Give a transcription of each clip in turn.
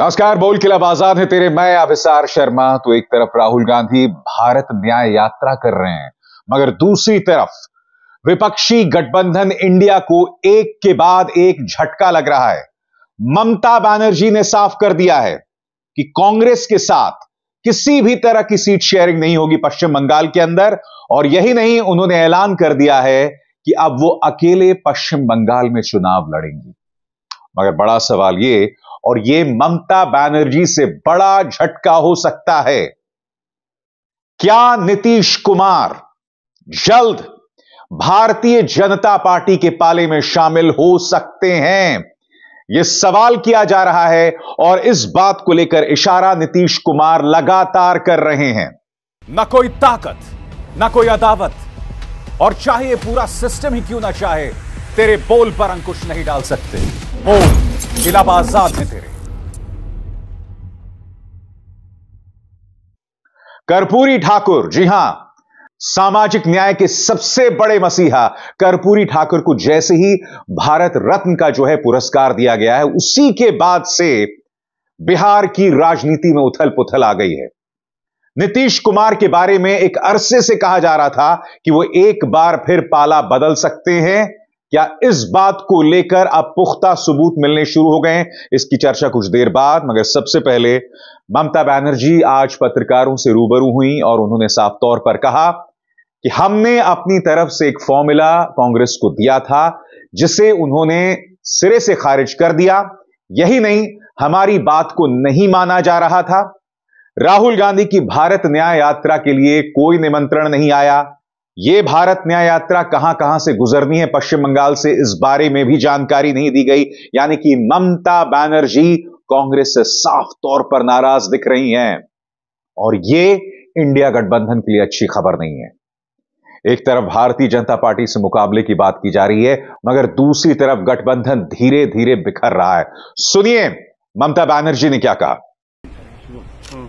नमस्कार बोल किलब आजाद है तेरे मैं अभिसार शर्मा तो एक तरफ राहुल गांधी भारत न्याय यात्रा कर रहे हैं मगर दूसरी तरफ विपक्षी गठबंधन इंडिया को एक के बाद एक झटका लग रहा है ममता बनर्जी ने साफ कर दिया है कि कांग्रेस के साथ किसी भी तरह की सीट शेयरिंग नहीं होगी पश्चिम बंगाल के अंदर और यही नहीं उन्होंने ऐलान कर दिया है कि अब वो अकेले पश्चिम बंगाल में चुनाव लड़ेंगी मगर बड़ा सवाल ये और ये ममता बनर्जी से बड़ा झटका हो सकता है क्या नीतीश कुमार जल्द भारतीय जनता पार्टी के पाले में शामिल हो सकते हैं यह सवाल किया जा रहा है और इस बात को लेकर इशारा नीतीश कुमार लगातार कर रहे हैं ना कोई ताकत ना कोई अदावत और चाहे पूरा सिस्टम ही क्यों ना चाहे तेरे बोल पर अंकुश नहीं डाल सकते बोल इलाहाबाद आजाद में तेरे कर्पूरी ठाकुर जी हां सामाजिक न्याय के सबसे बड़े मसीहा कर्पूरी ठाकुर को जैसे ही भारत रत्न का जो है पुरस्कार दिया गया है उसी के बाद से बिहार की राजनीति में उथल पुथल आ गई है नीतीश कुमार के बारे में एक अरसे से कहा जा रहा था कि वो एक बार फिर पाला बदल सकते हैं क्या इस बात को लेकर अब पुख्ता सबूत मिलने शुरू हो गए हैं इसकी चर्चा कुछ देर बाद मगर सबसे पहले ममता बनर्जी आज पत्रकारों से रूबरू हुई और उन्होंने साफ तौर पर कहा कि हमने अपनी तरफ से एक फॉर्मूला कांग्रेस को दिया था जिसे उन्होंने सिरे से खारिज कर दिया यही नहीं हमारी बात को नहीं माना जा रहा था राहुल गांधी की भारत न्याय यात्रा के लिए कोई निमंत्रण नहीं आया ये भारत न्याय यात्रा कहां कहां से गुजरनी है पश्चिम बंगाल से इस बारे में भी जानकारी नहीं दी गई यानी कि ममता बैनर्जी कांग्रेस से साफ तौर पर नाराज दिख रही हैं और ये इंडिया गठबंधन के लिए अच्छी खबर नहीं है एक तरफ भारतीय जनता पार्टी से मुकाबले की बात की जा रही है मगर दूसरी तरफ गठबंधन धीरे धीरे बिखर रहा है सुनिए ममता बैनर्जी ने क्या कहा हम्म।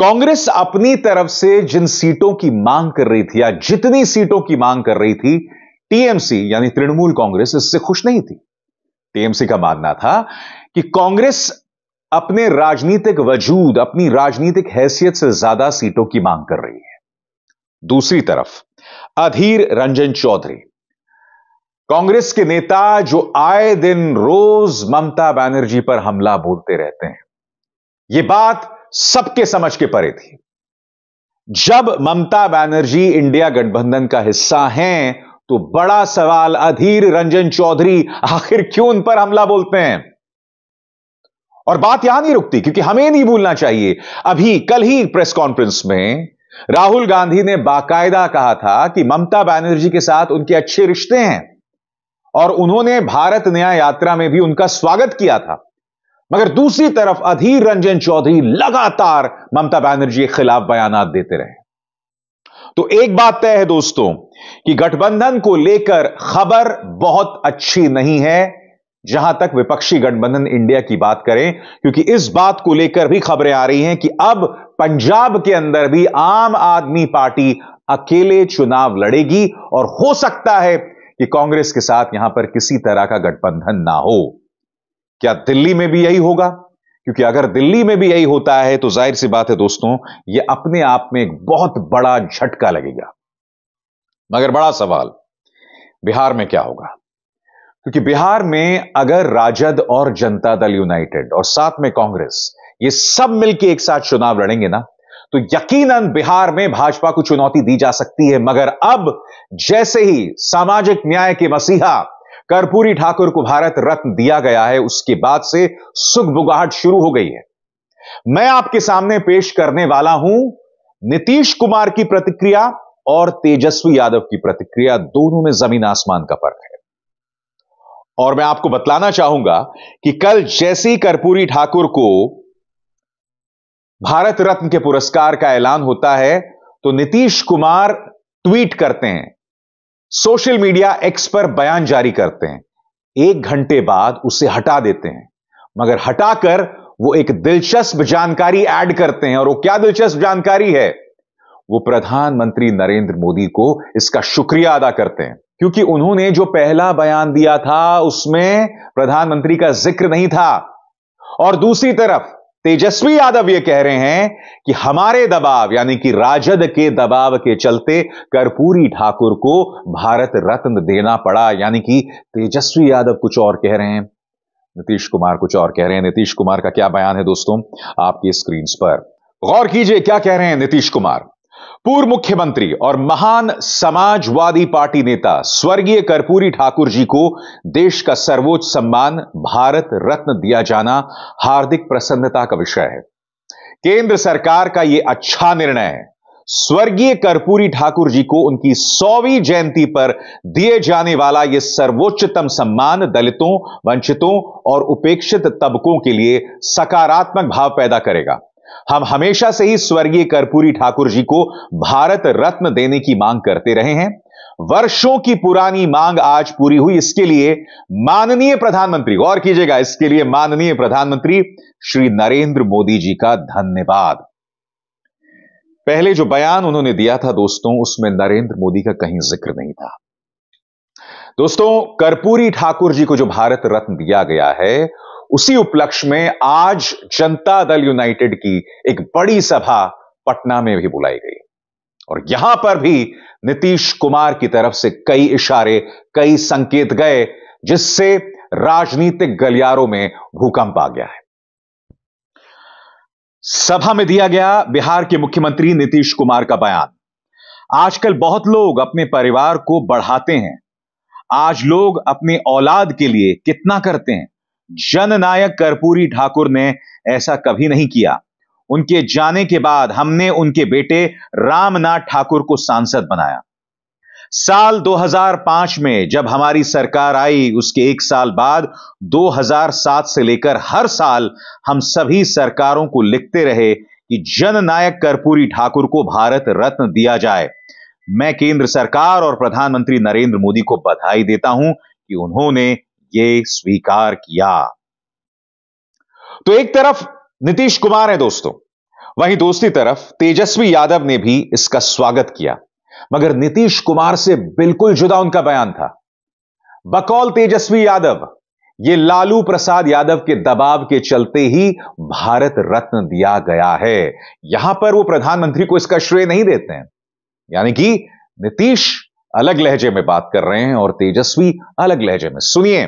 कांग्रेस अपनी तरफ से जिन सीटों की मांग कर रही थी या जितनी सीटों की मांग कर रही थी टीएमसी यानी तृणमूल कांग्रेस इससे खुश नहीं थी टीएमसी का मानना था कि कांग्रेस अपने राजनीतिक वजूद अपनी राजनीतिक हैसियत से ज्यादा सीटों की मांग कर रही है दूसरी तरफ अधीर रंजन चौधरी कांग्रेस के नेता जो आए दिन रोज ममता बनर्जी पर हमला बोलते रहते हैं यह बात सबके समझ के परे थी जब ममता बनर्जी इंडिया गठबंधन का हिस्सा हैं तो बड़ा सवाल अधीर रंजन चौधरी आखिर क्यों उन पर हमला बोलते हैं और बात यहां नहीं रुकती क्योंकि हमें नहीं भूलना चाहिए अभी कल ही प्रेस कॉन्फ्रेंस में राहुल गांधी ने बाकायदा कहा था कि ममता बनर्जी के साथ उनके अच्छे रिश्ते हैं और उन्होंने भारत न्याय यात्रा में भी उनका स्वागत किया था मगर दूसरी तरफ अधीर रंजन चौधरी लगातार ममता बनर्जी के खिलाफ बयान देते रहे तो एक बात तय है दोस्तों कि गठबंधन को लेकर खबर बहुत अच्छी नहीं है जहां तक विपक्षी गठबंधन इंडिया की बात करें क्योंकि इस बात को लेकर भी खबरें आ रही हैं कि अब पंजाब के अंदर भी आम आदमी पार्टी अकेले चुनाव लड़ेगी और हो सकता है कि कांग्रेस के साथ यहां पर किसी तरह का गठबंधन ना हो क्या दिल्ली में भी यही होगा क्योंकि अगर दिल्ली में भी यही होता है तो जाहिर सी बात है दोस्तों यह अपने आप में एक बहुत बड़ा झटका लगेगा मगर बड़ा सवाल बिहार में क्या होगा क्योंकि बिहार में अगर राजद और जनता दल यूनाइटेड और साथ में कांग्रेस ये सब मिलकर एक साथ चुनाव लड़ेंगे ना तो यकीनन बिहार में भाजपा को चुनौती दी जा सकती है मगर अब जैसे ही सामाजिक न्याय के मसीहा कर्पूरी ठाकुर को भारत रत्न दिया गया है उसके बाद से सुखबुगाहट शुरू हो गई है मैं आपके सामने पेश करने वाला हूं नीतीश कुमार की प्रतिक्रिया और तेजस्वी यादव की प्रतिक्रिया दोनों में जमीन आसमान का फर्क है और मैं आपको बतलाना चाहूंगा कि कल जैसी कर्पूरी ठाकुर को भारत रत्न के पुरस्कार का ऐलान होता है तो नीतीश कुमार ट्वीट करते हैं सोशल मीडिया एक्स पर बयान जारी करते हैं एक घंटे बाद उसे हटा देते हैं मगर हटाकर वो एक दिलचस्प जानकारी ऐड करते हैं और वो क्या दिलचस्प जानकारी है वो प्रधानमंत्री नरेंद्र मोदी को इसका शुक्रिया अदा करते हैं क्योंकि उन्होंने जो पहला बयान दिया था उसमें प्रधानमंत्री का जिक्र नहीं था और दूसरी तरफ तेजस्वी यादव यह कह रहे हैं कि हमारे दबाव यानी कि राजद के दबाव के चलते कर्पूरी ठाकुर को भारत रत्न देना पड़ा यानी कि तेजस्वी यादव कुछ और कह रहे हैं नीतीश कुमार कुछ और कह रहे हैं नीतीश कुमार का क्या बयान है दोस्तों आपकी स्क्रीन पर गौर कीजिए क्या कह रहे हैं नीतीश कुमार पूर्व मुख्यमंत्री और महान समाजवादी पार्टी नेता स्वर्गीय कर्पूरी ठाकुर जी को देश का सर्वोच्च सम्मान भारत रत्न दिया जाना हार्दिक प्रसन्नता का विषय है केंद्र सरकार का यह अच्छा निर्णय है स्वर्गीय कर्पूरी ठाकुर जी को उनकी सौवीं जयंती पर दिए जाने वाला यह सर्वोच्चतम सम्मान दलितों वंचितों और उपेक्षित तबकों के लिए सकारात्मक भाव पैदा करेगा हम हमेशा से ही स्वर्गीय कर्पूरी ठाकुर जी को भारत रत्न देने की मांग करते रहे हैं वर्षों की पुरानी मांग आज पूरी हुई इसके लिए माननीय प्रधानमंत्री गौर कीजिएगा इसके लिए माननीय प्रधानमंत्री श्री नरेंद्र मोदी जी का धन्यवाद पहले जो बयान उन्होंने दिया था दोस्तों उसमें नरेंद्र मोदी का कहीं जिक्र नहीं था दोस्तों कर्पूरी ठाकुर जी को जो भारत रत्न दिया गया है उसी उपलक्ष्य में आज जनता दल यूनाइटेड की एक बड़ी सभा पटना में भी बुलाई गई और यहां पर भी नीतीश कुमार की तरफ से कई इशारे कई संकेत गए जिससे राजनीतिक गलियारों में भूकंप आ गया है सभा में दिया गया बिहार के मुख्यमंत्री नीतीश कुमार का बयान आजकल बहुत लोग अपने परिवार को बढ़ाते हैं आज लोग अपनी औलाद के लिए कितना करते हैं जननायक कर्पूरी ठाकुर ने ऐसा कभी नहीं किया उनके जाने के बाद हमने उनके बेटे रामनाथ ठाकुर को सांसद बनाया साल 2005 में जब हमारी सरकार आई उसके एक साल बाद 2007 से लेकर हर साल हम सभी सरकारों को लिखते रहे कि जननायक कर्पूरी ठाकुर को भारत रत्न दिया जाए मैं केंद्र सरकार और प्रधानमंत्री नरेंद्र मोदी को बधाई देता हूं कि उन्होंने ये स्वीकार किया तो एक तरफ नीतीश कुमार है दोस्तों वहीं दूसरी तरफ तेजस्वी यादव ने भी इसका स्वागत किया मगर नीतीश कुमार से बिल्कुल जुदा उनका बयान था बकौल तेजस्वी यादव ये लालू प्रसाद यादव के दबाव के चलते ही भारत रत्न दिया गया है यहां पर वो प्रधानमंत्री को इसका श्रेय नहीं देते हैं यानी कि नीतीश अलग लहजे में बात कर रहे हैं और तेजस्वी अलग लहजे में सुनिए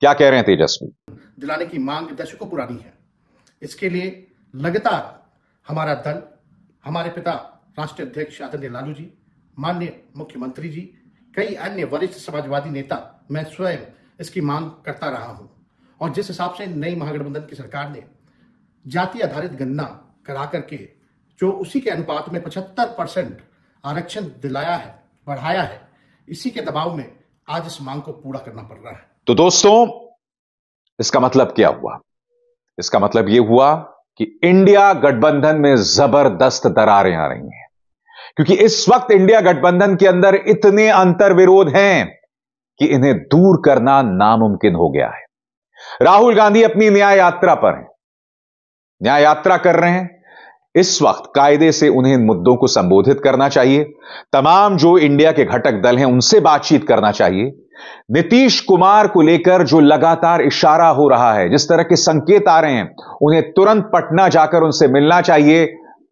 क्या कह रहे हैं तेजस्वी दिलाने की मांग दशकों पुरानी है इसके लिए लगातार हमारा दल हमारे पिता राष्ट्रीय अध्यक्ष आदरणीय लालू जी माननीय मुख्यमंत्री जी कई अन्य वरिष्ठ समाजवादी नेता मैं स्वयं इसकी मांग करता रहा हूं और जिस हिसाब से नई महागठबंधन की सरकार ने जाति आधारित गणना करा करके जो उसी के अनुपात में 75 परसेंट आरक्षण दिलाया है बढ़ाया है इसी के दबाव में आज इस मांग को पूरा करना पड़ रहा है तो दोस्तों इसका मतलब क्या हुआ इसका मतलब यह हुआ कि इंडिया गठबंधन में जबरदस्त दरारें आ रही हैं क्योंकि इस वक्त इंडिया गठबंधन के अंदर इतने अंतर विरोध हैं कि इन्हें दूर करना नामुमकिन हो गया है राहुल गांधी अपनी न्याय यात्रा पर हैं न्याय यात्रा कर रहे हैं इस वक्त कायदे से उन्हें इन मुद्दों को संबोधित करना चाहिए तमाम जो इंडिया के घटक दल हैं उनसे बातचीत करना चाहिए नीतीश कुमार को लेकर जो लगातार इशारा हो रहा है जिस तरह के संकेत आ रहे हैं उन्हें तुरंत पटना जाकर उनसे मिलना चाहिए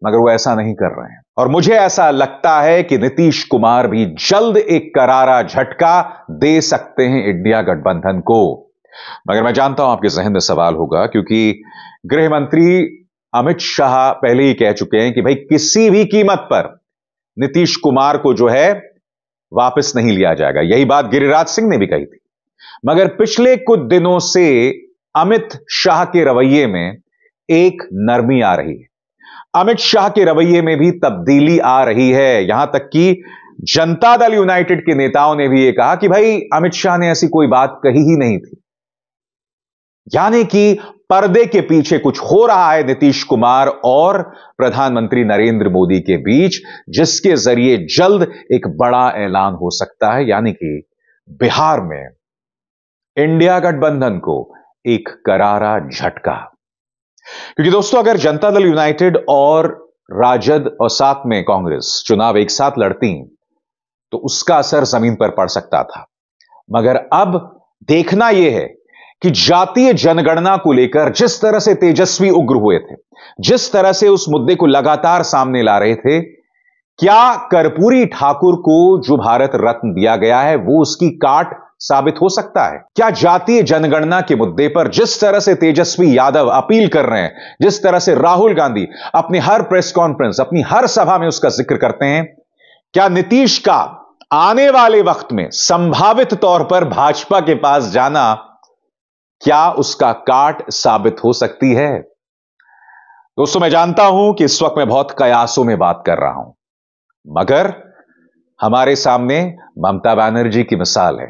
मगर वो ऐसा नहीं कर रहे हैं और मुझे ऐसा लगता है कि नीतीश कुमार भी जल्द एक करारा झटका दे सकते हैं इंडिया गठबंधन को मगर मैं जानता हूं आपके जहन में सवाल होगा क्योंकि गृहमंत्री अमित शाह पहले ही कह चुके हैं कि भाई किसी भी कीमत पर नीतीश कुमार को जो है वापस नहीं लिया जाएगा यही बात गिरिराज सिंह ने भी कही थी मगर पिछले कुछ दिनों से अमित शाह के रवैये में एक नरमी आ रही है अमित शाह के रवैये में भी तब्दीली आ रही है यहां तक कि जनता दल यूनाइटेड के नेताओं ने भी यह कहा कि भाई अमित शाह ने ऐसी कोई बात कही ही नहीं थी यानी कि पर्दे के पीछे कुछ हो रहा है नीतीश कुमार और प्रधानमंत्री नरेंद्र मोदी के बीच जिसके जरिए जल्द एक बड़ा ऐलान हो सकता है यानी कि बिहार में इंडिया गठबंधन को एक करारा झटका क्योंकि दोस्तों अगर जनता दल यूनाइटेड और राजद और साथ में कांग्रेस चुनाव एक साथ लड़ती तो उसका असर जमीन पर पड़ सकता था मगर अब देखना यह है कि जातीय जनगणना को लेकर जिस तरह से तेजस्वी उग्र हुए थे जिस तरह से उस मुद्दे को लगातार सामने ला रहे थे क्या कर्पूरी ठाकुर को जो भारत रत्न दिया गया है वो उसकी काट साबित हो सकता है क्या जातीय जनगणना के मुद्दे पर जिस तरह से तेजस्वी यादव अपील कर रहे हैं जिस तरह से राहुल गांधी अपनी हर प्रेस कॉन्फ्रेंस अपनी हर सभा में उसका जिक्र करते हैं क्या नीतीश का आने वाले वक्त में संभावित तौर पर भाजपा के पास जाना क्या उसका काट साबित हो सकती है दोस्तों मैं जानता हूं कि इस वक्त मैं बहुत कयासों में बात कर रहा हूं मगर हमारे सामने ममता बनर्जी की मिसाल है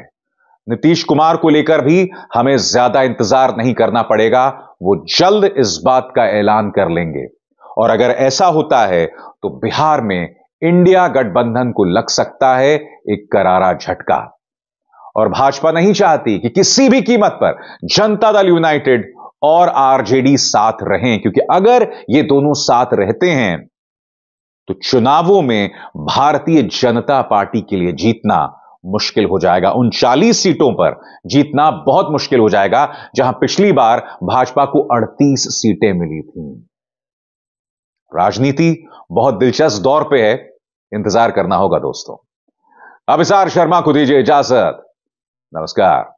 नीतीश कुमार को लेकर भी हमें ज्यादा इंतजार नहीं करना पड़ेगा वो जल्द इस बात का ऐलान कर लेंगे और अगर ऐसा होता है तो बिहार में इंडिया गठबंधन को लग सकता है एक करारा झटका और भाजपा नहीं चाहती कि किसी भी कीमत पर जनता दल यूनाइटेड और आरजेडी साथ रहें क्योंकि अगर ये दोनों साथ रहते हैं तो चुनावों में भारतीय जनता पार्टी के लिए जीतना मुश्किल हो जाएगा उन 40 सीटों पर जीतना बहुत मुश्किल हो जाएगा जहां पिछली बार भाजपा को 38 सीटें मिली थी राजनीति बहुत दिलचस्प दौर पे है इंतजार करना होगा दोस्तों अभिसार शर्मा को दीजिए इजाजत Namaskar.